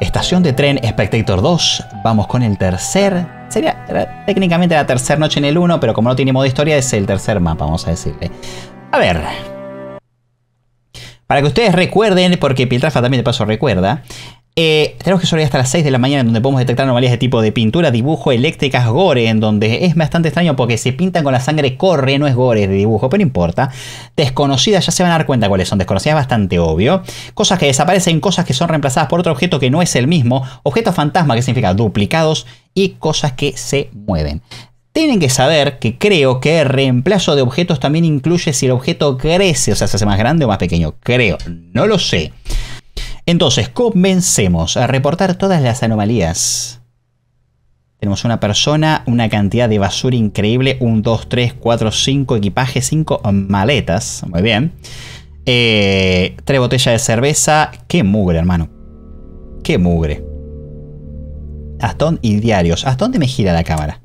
Estación de tren Spectator 2. Vamos con el tercer. Sería técnicamente la tercera noche en el 1, pero como no tiene modo de historia, es el tercer mapa, vamos a decirle. A ver. Para que ustedes recuerden, porque Piltrafa también de paso recuerda, eh, tenemos que sobrevivir hasta las 6 de la mañana, en donde podemos detectar anomalías de tipo de pintura, dibujo, eléctricas, gore, en donde es bastante extraño porque se pintan con la sangre, corre, no es gore de dibujo, pero importa. Desconocidas, ya se van a dar cuenta cuáles son. Desconocidas, bastante obvio. Cosas que desaparecen, cosas que son reemplazadas por otro objeto que no es el mismo. Objetos fantasma, que significa duplicados, y cosas que se mueven. Tienen que saber que creo que el reemplazo de objetos también incluye si el objeto crece, o sea, se hace más grande o más pequeño. Creo, no lo sé. Entonces, comencemos a reportar todas las anomalías. Tenemos una persona, una cantidad de basura increíble, Un, dos, tres, cuatro, cinco equipaje, Cinco maletas, muy bien. Eh, tres botellas de cerveza, qué mugre hermano, qué mugre. Astón y diarios, ¿hasta dónde me gira la cámara?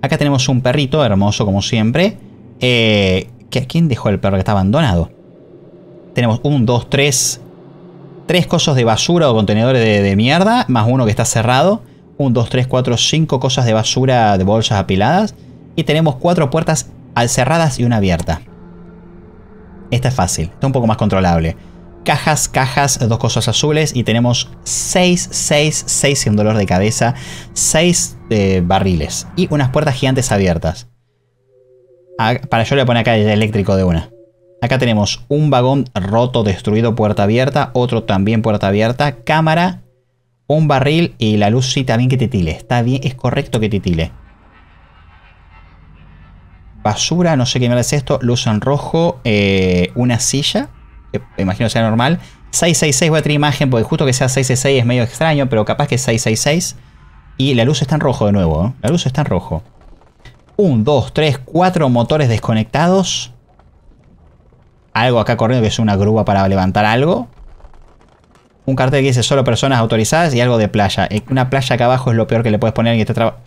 Acá tenemos un perrito, hermoso como siempre. Eh, ¿Quién dejó el perro que está abandonado? Tenemos un, dos, tres tres cosas de basura o contenedores de, mierda, más uno que está cerrado. Un, dos, tres, cuatro, cinco cosas de basura de bolsas apiladas. Y tenemos cuatro puertas al cerradas y una abierta. Esta es fácil, está un poco más controlable. Cajas, cajas, dos cosas azules y tenemos seis, seis, seis sin dolor de cabeza, Seis eh, barriles y unas puertas gigantes abiertas. Ah, para yo le voy a poner acá el eléctrico de una. Acá tenemos un vagón roto, destruido, puerta abierta, otro también puerta abierta, cámara, un barril y la luz sí también que titile. Está bien, es correcto que titile. Basura, no sé qué me es esto, luz en rojo, eh, una silla, que imagino sea normal. 666 voy a tener imagen porque justo que sea 666 es medio extraño, pero capaz que es 666. Y la luz está en rojo de nuevo, la luz está en rojo. 1, 2, 3, cuatro motores desconectados algo acá corriendo que es una grúa para levantar algo. Un cartel que dice solo personas autorizadas y algo de playa. Eh, una playa acá abajo es lo peor que le puedes poner En este trabajo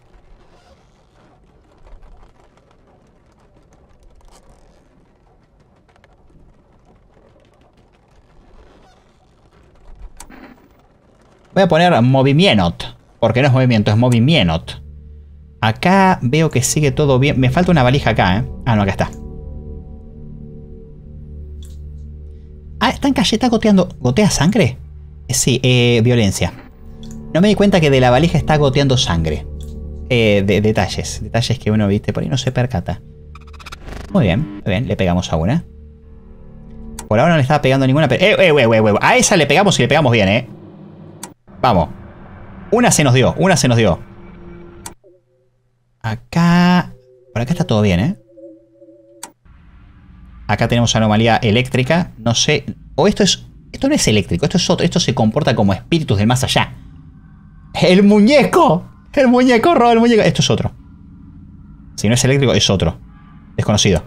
Voy a poner Movimiento Porque no es movimiento, es movimiento Acá veo que sigue todo bien. Me falta una valija acá, ¿eh? Ah, no, acá está. Ah, está en está goteando. ¿Gotea sangre? Eh, sí, eh, violencia. No me di cuenta que de la valija está goteando sangre. Eh, detalles. Detalles que uno, viste, por ahí no se percata. Muy bien, muy bien. Le pegamos a una. Por ahora no le estaba pegando ninguna. Pero... Eh, eh, eh, eh, eh A esa le pegamos y le pegamos bien, eh. Vamos. Una se nos dio, una se nos dio. Acá... Por acá está todo bien, eh. Acá tenemos anomalía eléctrica. No sé. O esto es. Esto no es eléctrico, esto es otro. Esto se comporta como espíritus de más allá. ¡El muñeco! ¡El muñeco! ¡Roba el muñeco! Esto es otro. Si no es eléctrico, es otro. Desconocido.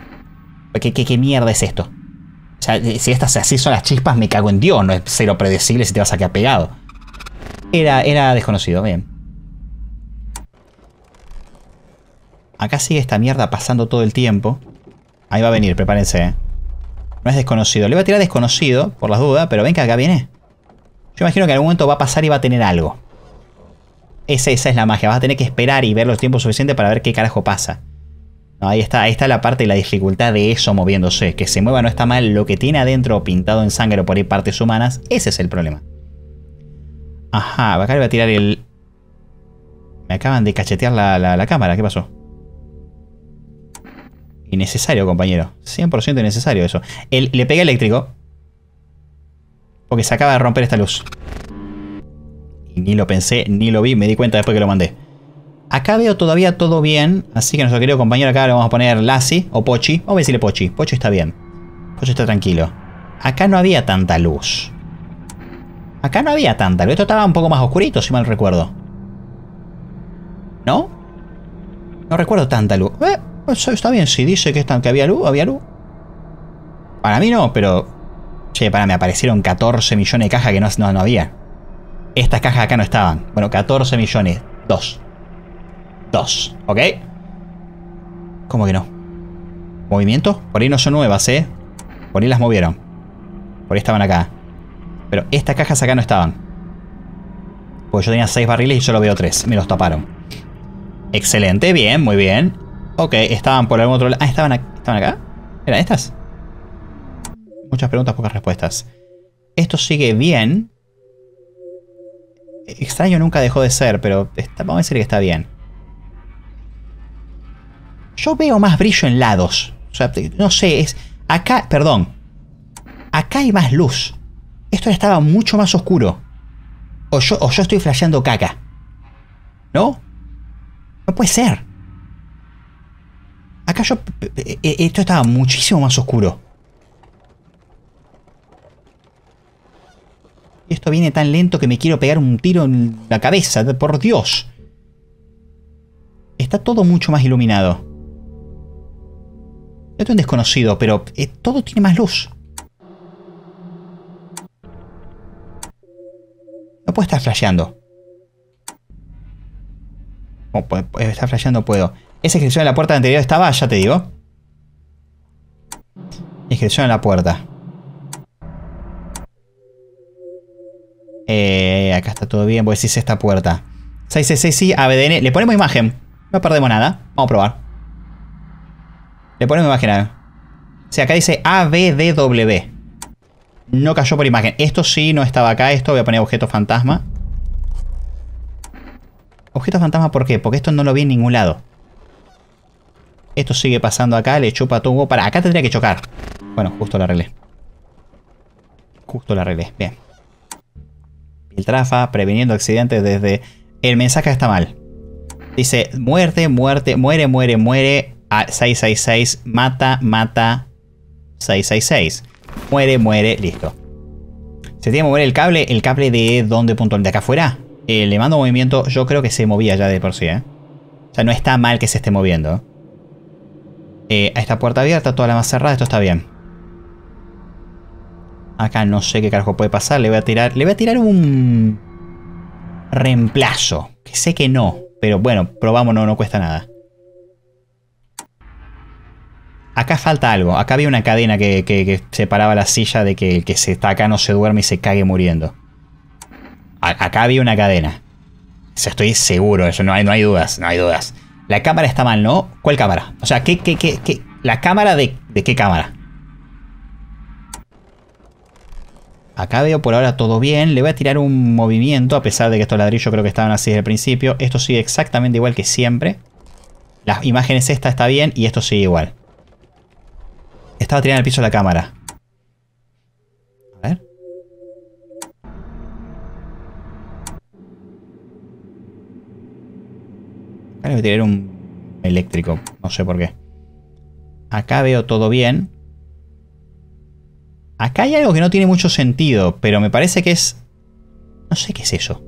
¿Qué, mierda es esto? O sea, si estas así son las chispas, me cago en Dios. No es cero predecible si te vas a quedar pegado. Era, era desconocido, bien. Acá sigue esta mierda pasando todo el tiempo. Ahí va a venir, prepárense. Eh. No es desconocido. Le voy a tirar desconocido, por las dudas, pero ven que acá viene. Yo imagino que en algún momento va a pasar y va a tener algo. Esa, esa es la magia. Vas a tener que esperar y ver los tiempos suficientes para ver qué carajo pasa. ahí está, está la parte y la dificultad de eso moviéndose. Que se mueva no está mal. Lo que tiene adentro pintado en sangre o por ahí partes humanas, ese es el problema. Ajá, acá le voy a tirar el... Me acaban de cachetear la cámara, ¿qué pasó? Innecesario, compañero. 100% innecesario eso. le pegué eléctrico. Porque se acaba de romper esta luz. ni lo pensé, ni lo vi. Me di cuenta después que lo mandé. Acá veo todavía todo bien. Así que nuestro querido compañero acá le vamos a poner Lassie o Pochi. Vamos a decirle Pochi. Pochi está bien. Pochi está tranquilo. Acá no había tanta luz. Acá no había tanta luz. Esto estaba un poco más oscurito, si mal recuerdo. ¿No? No recuerdo tanta luz. ¿Eh? está bien, si dice que, están, que había luz, había luz. Para mí no, pero... Che, para, me aparecieron 14 millones de cajas que no, no, no había. Estas cajas acá no estaban. Bueno, 14 millones. Dos. Dos, ¿ok? ¿Cómo que no? ¿Movimientos? Por ahí no son nuevas, ¿eh? Por ahí las movieron. Por ahí estaban acá. Pero estas cajas acá no estaban. Porque yo tenía seis barriles y solo veo tres. Me los taparon. Excelente, bien, muy bien. Ok, estaban por algún otro lado. Ah, estaban, estaban acá. ¿Eran estas? Muchas preguntas, pocas respuestas. Esto sigue bien. Extraño nunca dejó de ser, pero vamos a decir que está bien. Yo veo más brillo en lados. O sea, no sé, es... Acá, perdón. Acá hay más luz. Esto estaba mucho más oscuro. O yo, o yo estoy flasheando caca. ¿No? No puede ser. Acá yo... Eh, eh, esto estaba muchísimo más oscuro. Esto viene tan lento que me quiero pegar un tiro en la cabeza, por Dios. Está todo mucho más iluminado. Esto es un desconocido, pero eh, todo tiene más luz. No puedo estar flasheando. Oh, puedo estar flasheando, puedo. Esa inscripción en la puerta anterior estaba, ya te digo. Inscripción en la puerta. Eh, acá está todo bien, voy a decir esta puerta. 666 sí, ABDN. Le ponemos imagen. No perdemos nada. Vamos a probar. Le ponemos imagen a... O acá dice ABDW. No cayó por imagen. Esto sí no estaba acá. Esto voy a poner objeto fantasma. Objeto fantasma, ¿por qué? Porque esto no lo vi en ningún lado. Esto sigue pasando acá, le chupa tungo. Para, acá tendría que chocar. Bueno, justo la arreglé. Justo la arreglé, bien. trafa, previniendo accidentes desde... El mensaje está mal. Dice, muerte, muerte, muere, muere, muere. A 666, mata, mata, 666. Muere, muere, listo. Se tiene que mover el cable, el cable de dónde puntual, de acá afuera. Eh, le mando movimiento, yo creo que se movía ya de por sí, ¿eh? O sea, no está mal que se esté moviendo. Eh, esta puerta abierta, toda la más cerrada, esto está bien. Acá no sé qué carajo puede pasar. Le voy a tirar. Le voy a tirar un reemplazo. Que sé que no. Pero bueno, probamos, no, no cuesta nada. Acá falta algo. Acá había una cadena que, separaba la silla de que el que se está acá no se duerme y se cague muriendo. acá había una cadena. estoy seguro, eso no hay, no hay dudas, no hay dudas. La cámara está mal, ¿no? ¿Cuál cámara? O sea, ¿qué, qué, qué, qué? ¿La cámara de, de qué cámara? Acá veo por ahora todo bien. Le voy a tirar un movimiento, a pesar de que estos ladrillos creo que estaban así desde el principio. Esto sigue exactamente igual que siempre. Las imágenes esta está bien y esto sigue igual. Estaba tirando el piso la cámara. Acá tirar un eléctrico. No sé por qué. Acá veo todo bien. Acá hay algo que no tiene mucho sentido, pero me parece que es... No sé qué es eso.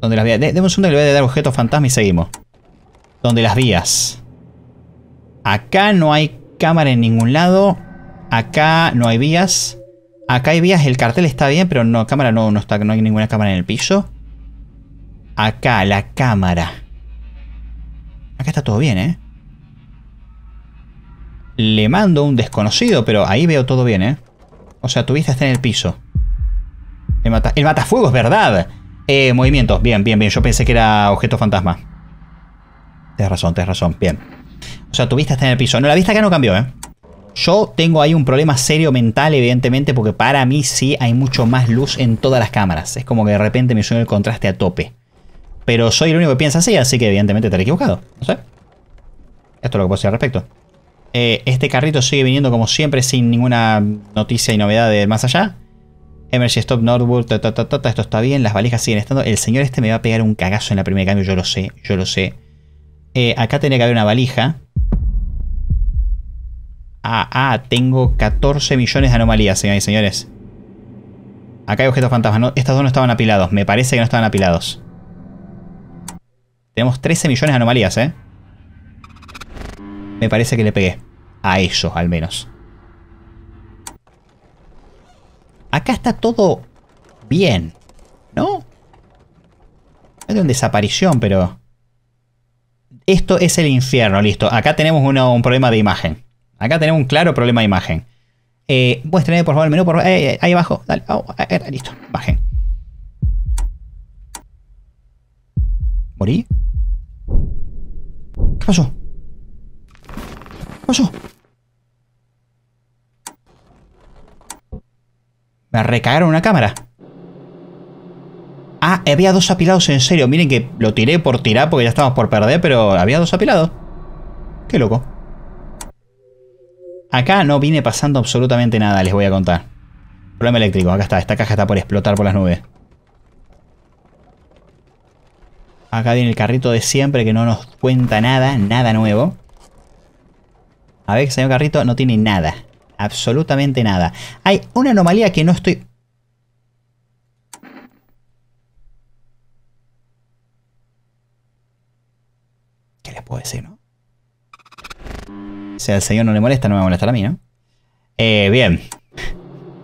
Donde las vías... Demos un segundo que le voy a dar objeto fantasma y seguimos. Donde las vías. Acá no hay cámara en ningún lado. Acá no hay vías. Acá hay vías, el cartel está bien, pero no, cámara no está, no hay ninguna cámara en el piso. Acá la cámara. Acá está todo bien, ¿eh? Le mando un desconocido, pero ahí veo todo bien, ¿eh? O sea, vista está en el piso. El, mata el matafuegos, ¿verdad? Eh, movimientos. Bien, bien, bien. Yo pensé que era objeto fantasma. Tienes razón, tienes razón. Bien. O sea, tu vista está en el piso. No, la vista acá no cambió, ¿eh? Yo tengo ahí un problema serio mental, evidentemente, porque para mí sí hay mucho más luz en todas las cámaras. Es como que de repente me suena el contraste a tope. Pero soy el único que piensa así, así que evidentemente estaré equivocado. No sé. Esto es lo que puedo decir al respecto. Eh, este carrito sigue viniendo como siempre sin ninguna noticia y novedad de más allá. Emergency Stop Norwood, esto está bien, las valijas siguen estando. El señor este me va a pegar un cagazo en la primera cambio, yo lo sé, yo lo sé. Eh, acá tenía que haber una valija. Ah, ah, tengo 14 millones de anomalías, señores y señores. Acá hay objetos fantasmas. No, estas dos no estaban apilados. Me parece que no estaban apilados. Tenemos 13 millones de anomalías, ¿eh? Me parece que le pegué. A ellos, al menos. Acá está todo bien, ¿no? Hay una desaparición, pero... Esto es el infierno, listo. Acá tenemos un problema de imagen. Acá tenemos un claro problema de imagen. Eh, tener, por favor, el menú. Por, eh, eh, ahí abajo. Dale, oh, eh, listo, bajen. ¿Morí? ¿Qué pasó? ¿Qué pasó? Me recagaron una cámara. Ah, había dos apilados en serio. Miren que lo tiré por tirar porque ya estábamos por perder, pero había dos apilados. Qué loco. Acá no viene pasando absolutamente nada, les voy a contar. Problema eléctrico, acá está. Esta caja está por explotar por las nubes. Acá viene el carrito de siempre que no nos cuenta nada, nada nuevo. A ver, señor carrito, no tiene nada. Absolutamente nada. Hay una anomalía que no estoy... ¿Qué les puedo decir, no? Si al señor no le molesta, no me va a molestar a mí, ¿no? Eh, bien.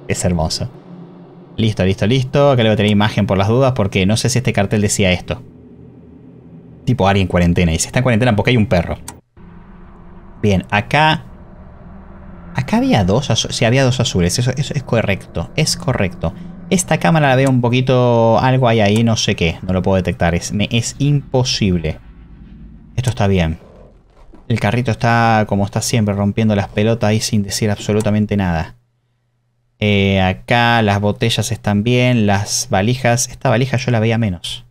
Es hermoso. Listo, listo, listo. Acá le voy a tener imagen por las dudas porque no sé si este cartel decía esto tipo alguien en cuarentena. Y se está en cuarentena porque hay un perro. Bien, acá... Acá había dos azules. Sí, había dos azules. Eso, es correcto. Es correcto. Esta cámara la veo un poquito... Algo hay ahí, no sé qué. No lo puedo detectar. Es, es imposible. Esto está bien. El carrito está como está siempre, rompiendo las pelotas ahí sin decir absolutamente nada. Eh, acá las botellas están bien, las valijas... Esta valija yo la veía menos.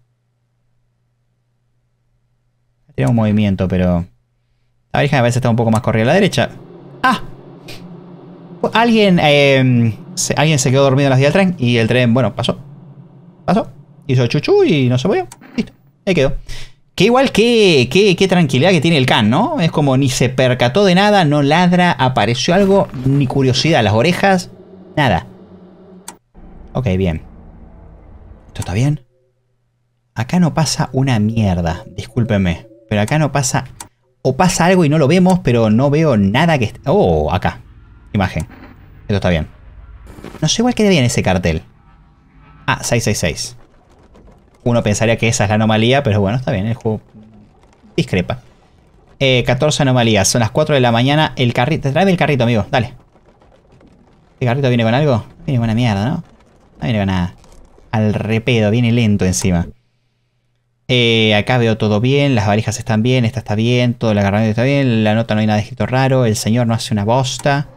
Tiene un movimiento, pero... La vieja me parece está un poco más corrida a la derecha. ¡Ah! Alguien, em, alguien se quedó dormido en las vías del tren y el tren, bueno, pasó. Pasó. Hizo chuchu y no se movió. Listo. Ahí quedó. Que igual que, tranquilidad que tiene el can, ¿no? Es como ni se percató de nada, no ladra, apareció algo, ni curiosidad, las orejas, nada. Ok, bien. ¿Esto está bien? Acá no pasa una mierda, discúlpenme. Pero acá no pasa... O pasa algo y no lo vemos, pero no veo nada que... Oh, acá. Imagen. Esto está bien. No sé igual queda bien ese cartel. Ah, 666. Uno pensaría que esa es la anomalía, pero bueno, está bien, el juego discrepa. Eh, 14 anomalías, son las 4 de la mañana. El carrito, trae el carrito, amigo, dale. ¿El carrito viene con algo? Viene con una mierda, ¿no? No viene con nada. Al repedo, viene lento encima. Eh, acá veo todo bien, las varijas están bien, esta está bien, todo el agarramiento está bien, la nota no hay nada escrito raro, el señor no hace una bosta.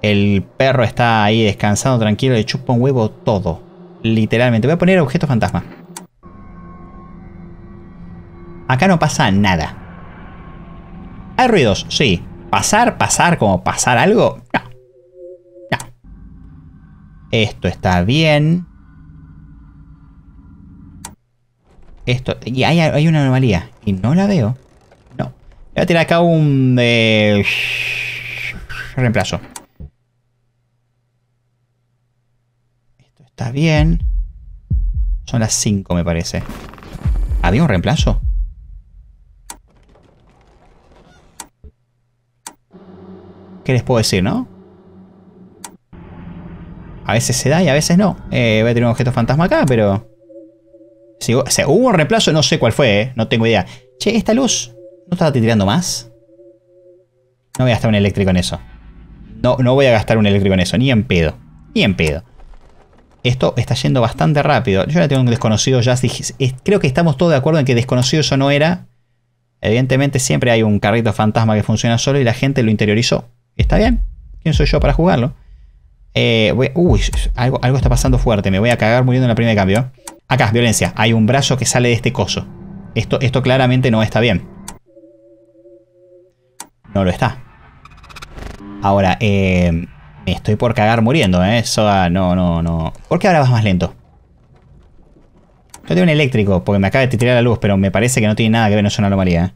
El perro está ahí descansando tranquilo, le chupa un huevo todo. Literalmente. Voy a poner objeto fantasma. Acá no pasa nada. Hay ruidos, sí. Pasar, pasar, como pasar algo. Esto está bien. esto. Y hay, una anomalía. Y no la veo. No. Voy a tirar acá un... reemplazo. Esto está bien. Son las 5 me parece. ¿Había un reemplazo? ¿Qué les puedo decir, no? A veces se da y a veces no. Eh, voy a tener un objeto fantasma acá, pero hubo un reemplazo, no sé cuál fue, eh, no tengo idea. Che, esta luz no está tirando más. No voy a gastar un eléctrico en eso. No, no voy a gastar un eléctrico en eso, ni en pedo. Ni en pedo. Esto está yendo bastante rápido. Yo ya tengo un desconocido, ya creo que estamos todos de acuerdo en que desconocido eso no era. Evidentemente siempre hay un carrito fantasma que funciona solo y la gente lo interiorizó. Está bien. ¿Quién soy yo para jugarlo? Eh, uy, algo, algo está pasando fuerte. Me voy a cagar muriendo en la primera de cambio. Acá, violencia. Hay un brazo que sale de este coso. Esto, esto claramente no está bien. No lo está. Ahora, eh, me estoy por cagar muriendo, ¿eh? Eso, ah, no, no, no. ¿Por qué ahora vas más lento? Yo tengo un eléctrico, porque me acaba de tirar la luz, pero me parece que no tiene nada que ver, no es una anomalía, ¿eh?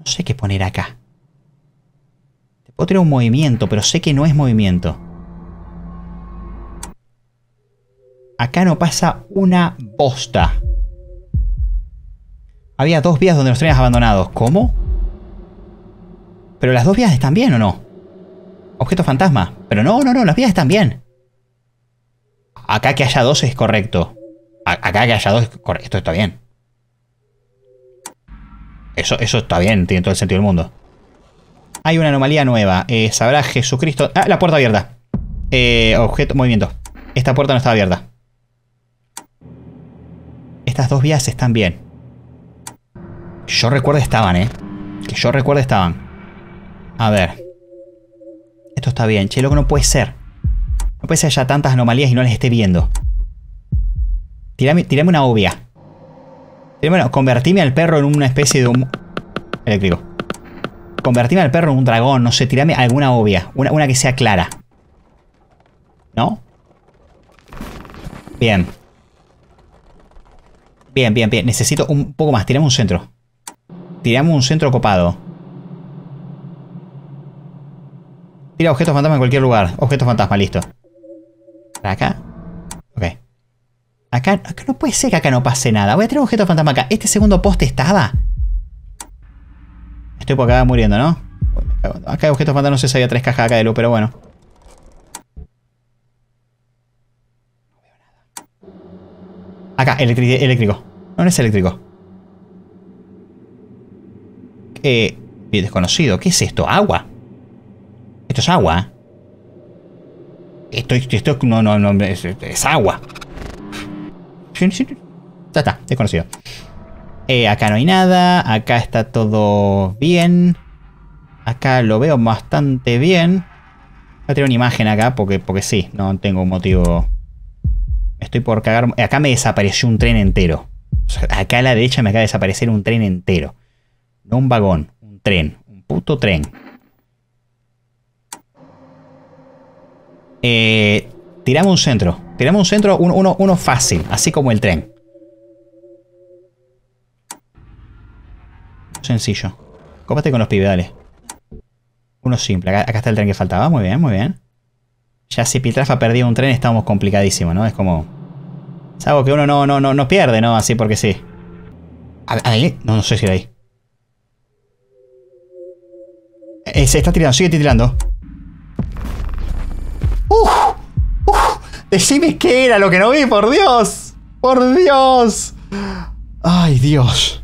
No sé qué poner acá. Te puedo un movimiento, pero sé que no es movimiento. Acá no pasa una bosta. Había dos vías donde los trenes abandonados. ¿Cómo? Pero las dos vías están bien o no? Objeto fantasma. Pero no, no, no, las vías están bien. Acá que haya dos es correcto. acá que haya dos es correcto. Esto está bien. Eso, eso está bien, tiene todo el sentido del mundo. Hay una anomalía nueva. Eh, Sabrá Jesucristo. Ah, la puerta abierta. Eh, objeto, movimiento. Esta puerta no estaba abierta estas dos vías están bien. Yo recuerdo estaban, ¿eh? Que yo recuerdo estaban. A ver. Esto está bien. Che, loco, no puede ser. No puede ser haya tantas anomalías y no las esté viendo. Tirame, una obvia. Bueno, una, convertime al perro en una especie de un... Eléctrico. Convertime al perro en un dragón, no sé. Tirame alguna obvia. Una, una que sea clara. ¿No? Bien. Bien, bien, bien. Necesito un poco más. Tiramos un centro. Tiramos un centro copado. Tira objetos fantasma en cualquier lugar. Objetos fantasma, listo. ¿Para acá? Ok. Acá, no puede ser que acá no pase nada. Voy a tirar objetos fantasma acá. ¿Este segundo poste estaba? Estoy por acá muriendo, ¿no? Acá hay objetos fantasma. No sé si había tres cajas acá de luz, pero bueno. Acá, eléctrico. No, no es eléctrico. Qué... desconocido. ¿Qué es esto? ¿Agua? Esto es agua. ¿eh? Esto, no, no, no, es, agua. Ya está, desconocido. Eh, acá no hay nada, acá está todo bien. Acá lo veo bastante bien. Voy a tener una imagen acá porque, porque sí, no tengo un motivo Estoy por cagar. Acá me desapareció un tren entero. acá a la derecha me acaba de desaparecer un tren entero. No un vagón, un tren. Un puto tren. Eh, Tiramos un centro. Tiramos un centro, uno, fácil, así como el tren. Sencillo. Cópate con los pibes, dale. Uno simple. Acá, está el tren que faltaba. Muy bien, muy bien. Ya si Piltrafa perdía un tren, estábamos complicadísimo, ¿no? Es como... Es algo que uno no, no, no, pierde, ¿no? Así porque sí. ¿Ahí? No, no sé si era ahí. Eh, se está tirando, sigue tirando. ¡Uf! ¡Uf! Decime qué era lo que no vi, por Dios. Por Dios. Ay, Dios.